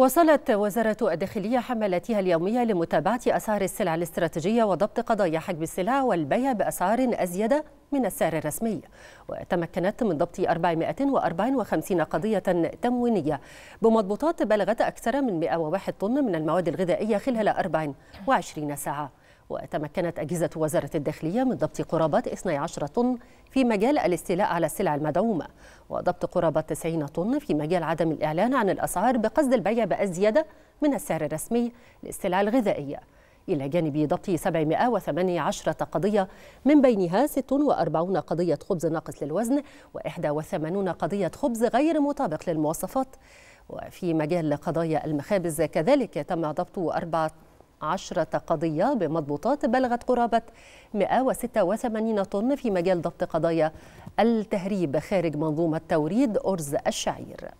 وصلت وزارة الداخلية حملاتها اليومية لمتابعة أسعار السلع الاستراتيجية وضبط قضايا حجب السلع والبيع بأسعار أزيد من السعر الرسمي وتمكنت من ضبط 454 قضية تموينية بمضبوطات بلغت أكثر من 101 طن من المواد الغذائية خلال 24 ساعة وتمكنت أجهزة وزارة الداخلية من ضبط قرابة 12 طن في مجال الاستيلاء على السلع المدعومة وضبط قرابة 90 طن في مجال عدم الإعلان عن الأسعار بقصد البيع بأزيادة من السعر الرسمي للسلع الغذائية إلى جانب ضبط 718 قضية من بينها 46 قضية خبز ناقص للوزن و81 قضية خبز غير مطابق للمواصفات وفي مجال قضايا المخابز كذلك تم ضبط أربعة عشرة قضية بمضبوطات بلغت قرابة 186 طن في مجال ضبط قضايا التهريب خارج منظومة توريد أرز الشعير